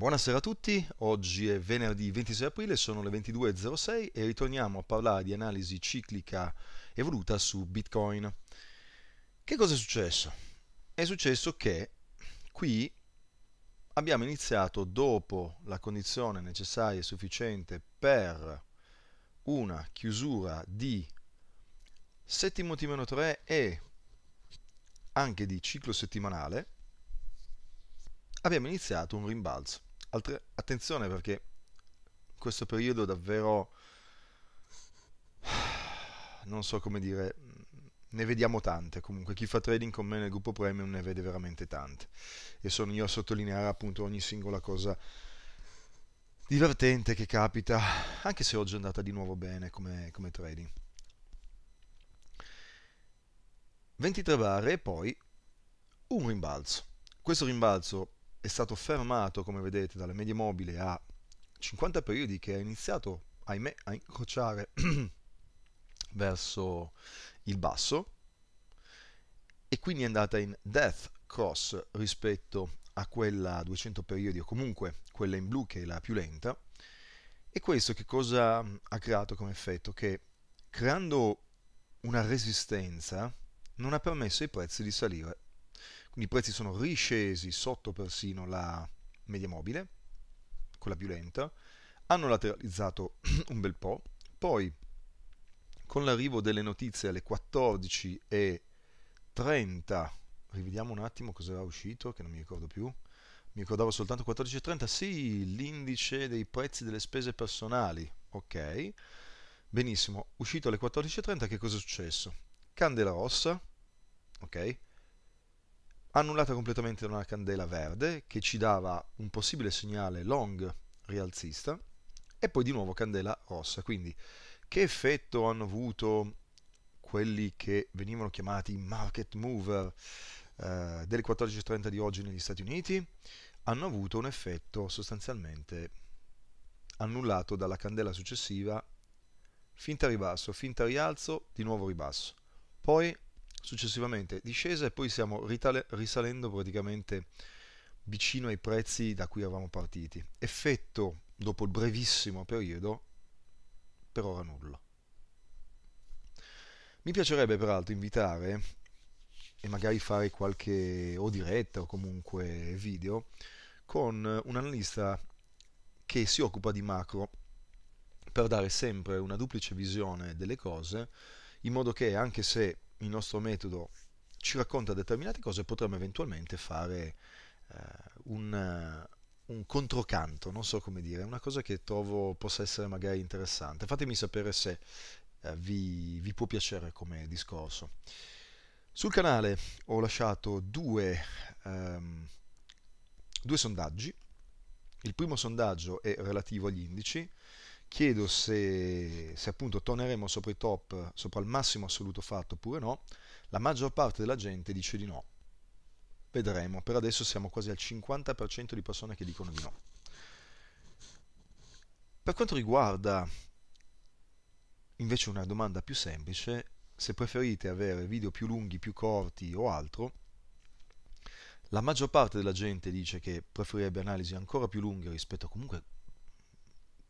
Buonasera a tutti, oggi è venerdì 26 aprile, sono le 22.06 e ritorniamo a parlare di analisi ciclica evoluta su Bitcoin. Che cosa è successo? È successo che qui abbiamo iniziato dopo la condizione necessaria e sufficiente per una chiusura di settimo t 3 e anche di ciclo settimanale, abbiamo iniziato un rimbalzo Altre, attenzione perché questo periodo davvero non so come dire ne vediamo tante comunque chi fa trading con me nel gruppo premium ne vede veramente tante e sono io a sottolineare appunto ogni singola cosa divertente che capita anche se oggi è andata di nuovo bene come, come trading 23 barre e poi un rimbalzo questo rimbalzo è stato fermato, come vedete, dalla media mobile a 50 periodi che ha iniziato, ahimè, a incrociare verso il basso e quindi è andata in death cross rispetto a quella a 200 periodi o comunque quella in blu che è la più lenta e questo che cosa ha creato come effetto? Che creando una resistenza non ha permesso ai prezzi di salire quindi i prezzi sono riscesi sotto persino la media mobile, quella più lenta, hanno lateralizzato un bel po', poi con l'arrivo delle notizie alle 14.30, rivediamo un attimo cosa era uscito, che non mi ricordo più, mi ricordavo soltanto 14.30, sì, l'indice dei prezzi delle spese personali, ok, benissimo, uscito alle 14.30 che cosa è successo? Candela rossa, ok, annullata completamente da una candela verde che ci dava un possibile segnale long rialzista e poi di nuovo candela rossa. Quindi che effetto hanno avuto quelli che venivano chiamati market mover eh, del 14.30 di oggi negli Stati Uniti? Hanno avuto un effetto sostanzialmente annullato dalla candela successiva, finta ribasso, finta rialzo, di nuovo ribasso. Poi successivamente discesa e poi stiamo risalendo praticamente vicino ai prezzi da cui eravamo partiti. Effetto dopo il brevissimo periodo, per ora nulla. Mi piacerebbe peraltro invitare e magari fare qualche o diretta o comunque video con un analista che si occupa di macro per dare sempre una duplice visione delle cose in modo che anche se il nostro metodo ci racconta determinate cose, potremmo eventualmente fare eh, un, eh, un, controcanto, non so come dire, una cosa che trovo possa essere magari interessante. Fatemi sapere se eh, vi, vi, può piacere come discorso. Sul canale ho lasciato due, ehm, due sondaggi. Il primo sondaggio è relativo agli indici chiedo se, se appunto torneremo sopra i top, sopra il massimo assoluto fatto oppure no, la maggior parte della gente dice di no. Vedremo, per adesso siamo quasi al 50% di persone che dicono di no. Per quanto riguarda invece una domanda più semplice, se preferite avere video più lunghi, più corti o altro, la maggior parte della gente dice che preferirebbe analisi ancora più lunghe rispetto a comunque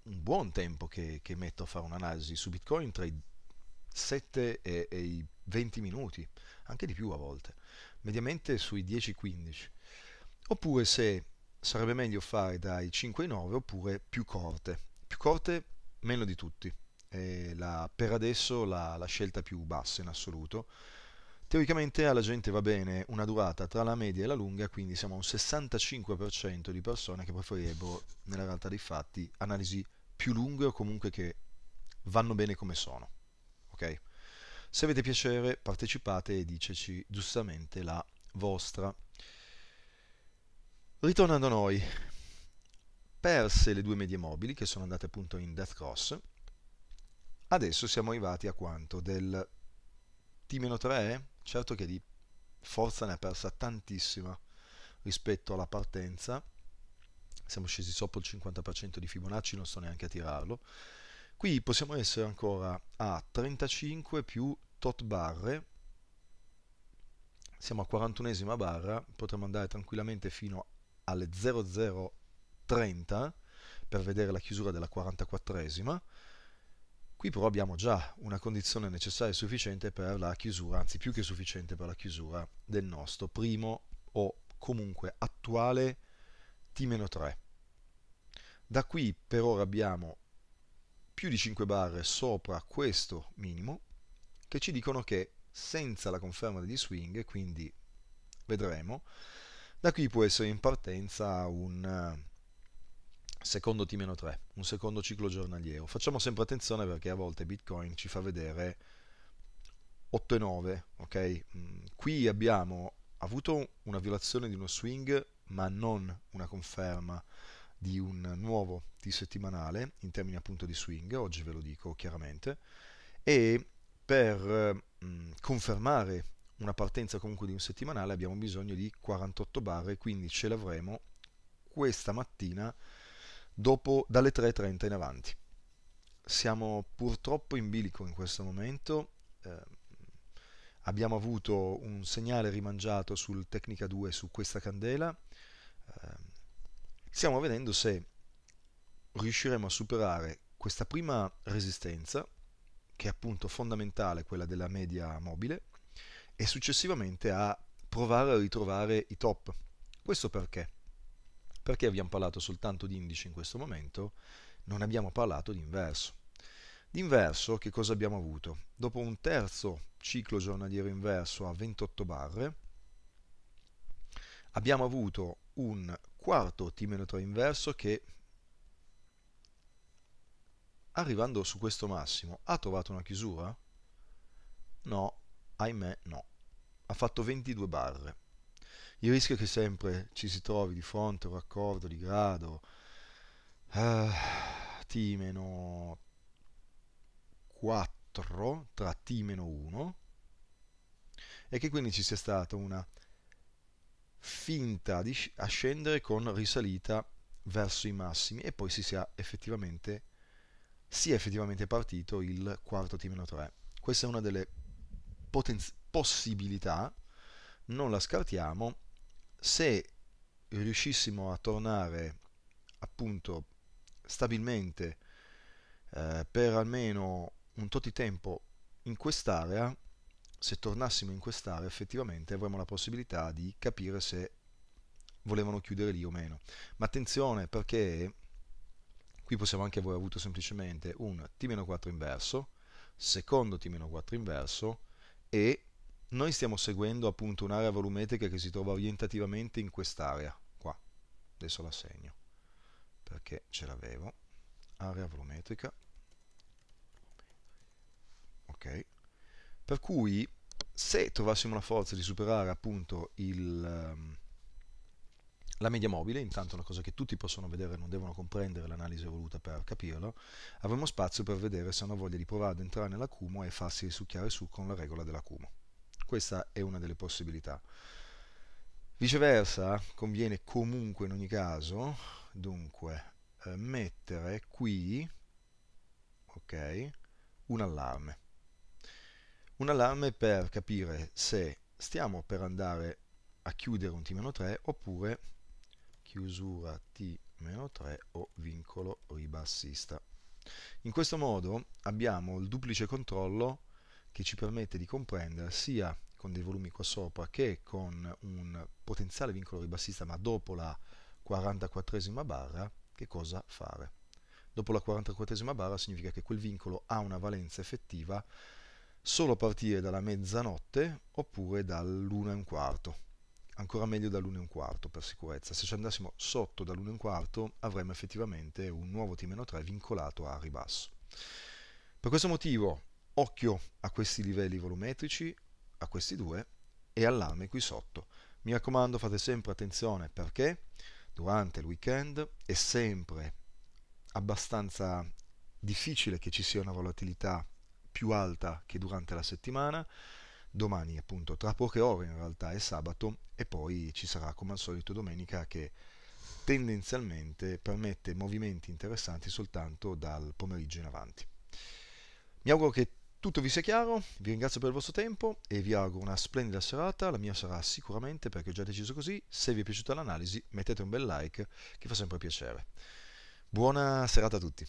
un buon tempo che, che metto a fare un'analisi su Bitcoin tra i 7 e, e i 20 minuti, anche di più a volte, mediamente sui 10-15. Oppure se sarebbe meglio fare dai 5 ai 9 oppure più corte. Più corte meno di tutti. È la, per adesso la, la scelta più bassa in assoluto Teoricamente alla gente va bene una durata tra la media e la lunga, quindi siamo a un 65% di persone che preferirebbero, eh, nella realtà dei fatti, analisi più lunghe o comunque che vanno bene come sono. Ok? Se avete piacere, partecipate e diceci giustamente la vostra. Ritornando a noi, perse le due medie mobili che sono andate appunto in Death Cross. Adesso siamo arrivati a quanto? Del T-3? Certo che di forza ne ha persa tantissima rispetto alla partenza. Siamo scesi sopra il 50% di Fibonacci, non so neanche a tirarlo. Qui possiamo essere ancora a 35 più tot barre. Siamo a 41esima barra, potremmo andare tranquillamente fino alle 0030 per vedere la chiusura della 44esima Qui però abbiamo già una condizione necessaria e sufficiente per la chiusura, anzi più che sufficiente per la chiusura del nostro primo o comunque attuale T-3. Da qui per ora abbiamo più di 5 barre sopra questo minimo che ci dicono che senza la conferma degli swing, quindi vedremo, da qui può essere in partenza un secondo T-3, un secondo ciclo giornaliero. Facciamo sempre attenzione perché a volte Bitcoin ci fa vedere 8 e 9, ok? Mm, qui abbiamo avuto una violazione di uno swing, ma non una conferma di un nuovo T settimanale in termini appunto di swing, oggi ve lo dico chiaramente, e per mm, confermare una partenza comunque di un settimanale abbiamo bisogno di 48 barre, quindi ce l'avremo questa mattina dopo, dalle 3.30 in avanti. Siamo purtroppo in bilico in questo momento, eh, abbiamo avuto un segnale rimangiato sul Tecnica 2 su questa candela, eh, stiamo vedendo se riusciremo a superare questa prima resistenza, che è appunto fondamentale, quella della media mobile, e successivamente a provare a ritrovare i top. Questo perché? perché abbiamo parlato soltanto di indice in questo momento, non abbiamo parlato di inverso. D'inverso che cosa abbiamo avuto? Dopo un terzo ciclo giornaliero inverso a 28 barre, abbiamo avuto un quarto T-3 inverso che arrivando su questo massimo ha trovato una chiusura? No, ahimè no. Ha fatto 22 barre. Il rischio è che sempre ci si trovi di fronte a un accordo di grado uh, t 4 tra t 1 e che quindi ci sia stata una finta di ascendere con risalita verso i massimi e poi si sia effettivamente, sia effettivamente partito il quarto T-3. Questa è una delle possibilità, non la scartiamo se riuscissimo a tornare appunto stabilmente eh, per almeno un tot di tempo in quest'area, se tornassimo in quest'area effettivamente avremmo la possibilità di capire se volevano chiudere lì o meno. Ma attenzione perché qui possiamo anche aver avuto semplicemente un T-4 inverso, secondo T-4 inverso e noi stiamo seguendo appunto un'area volumetrica che si trova orientativamente in quest'area, qua. Adesso la segno, perché ce l'avevo. Area volumetrica. Ok. Per cui, se trovassimo la forza di superare appunto il ehm, la media mobile, intanto una cosa che tutti possono vedere, e non devono comprendere l'analisi voluta per capirlo, avremo spazio per vedere se hanno voglia di provare ad entrare nell'acumo e farsi risucchiare su con la regola dell'acumo. Questa è una delle possibilità. Viceversa, conviene comunque in ogni caso, dunque, eh, mettere qui, ok, un allarme. Un allarme per capire se stiamo per andare a chiudere un T-3 oppure chiusura T-3 o vincolo ribassista. In questo modo abbiamo il duplice controllo che ci permette di comprendere sia con dei volumi qua sopra che con un potenziale vincolo ribassista ma dopo la 44esima barra che cosa fare. Dopo la 44esima barra significa che quel vincolo ha una valenza effettiva solo a partire dalla mezzanotte oppure dall'1 e un quarto. Ancora meglio dall'1 e un quarto per sicurezza. Se ci andassimo sotto dall'1 e un quarto avremmo effettivamente un nuovo T-3 vincolato a ribasso. Per questo motivo Occhio a questi livelli volumetrici, a questi due, e allarme qui sotto. Mi raccomando fate sempre attenzione perché durante il weekend è sempre abbastanza difficile che ci sia una volatilità più alta che durante la settimana. Domani appunto tra poche ore in realtà è sabato e poi ci sarà come al solito domenica che tendenzialmente permette movimenti interessanti soltanto dal pomeriggio in avanti. Mi auguro che tutto vi sia chiaro, vi ringrazio per il vostro tempo e vi auguro una splendida serata, la mia sarà sicuramente perché ho già deciso così, se vi è piaciuta l'analisi mettete un bel like che fa sempre piacere. Buona serata a tutti.